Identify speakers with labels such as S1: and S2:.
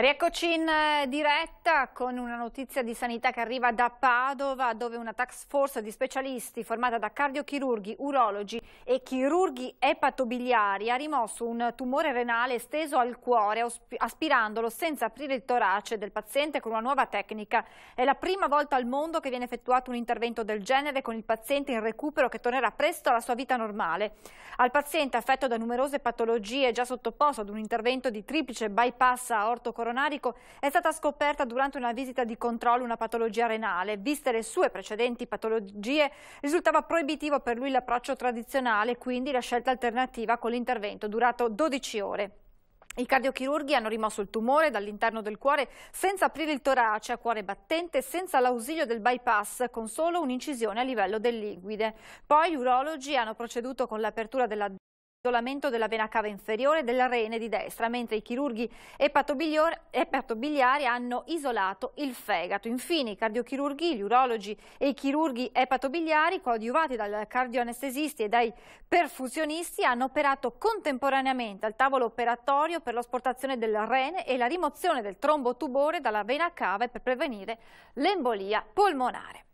S1: Rieccoci in eh, diretta con una notizia di sanità che arriva da Padova dove una task force di specialisti formata da cardiochirurghi, urologi e chirurghi epatobiliari ha rimosso un tumore renale esteso al cuore aspirandolo senza aprire il torace del paziente con una nuova tecnica. È la prima volta al mondo che viene effettuato un intervento del genere con il paziente in recupero che tornerà presto alla sua vita normale. Al paziente affetto da numerose patologie già sottoposto ad un intervento di triplice bypass aortocoronarico coronarico, è stata scoperta durante una visita di controllo una patologia renale. Viste le sue precedenti patologie, risultava proibitivo per lui l'approccio tradizionale, quindi la scelta alternativa con l'intervento durato 12 ore. I cardiochirurghi hanno rimosso il tumore dall'interno del cuore senza aprire il torace a cuore battente, senza l'ausilio del bypass, con solo un'incisione a livello del liquide. Poi gli urologi hanno proceduto con l'apertura della isolamento della vena cava inferiore e della rene di destra, mentre i chirurghi epatobiliari hanno isolato il fegato. Infine i cardiochirurghi, gli urologi e i chirurghi epatobiliari, coadiuvati dal cardioanestesisti e dai perfusionisti, hanno operato contemporaneamente al tavolo operatorio per l'asportazione del rene e la rimozione del trombo tubore dalla vena cava per prevenire l'embolia polmonare.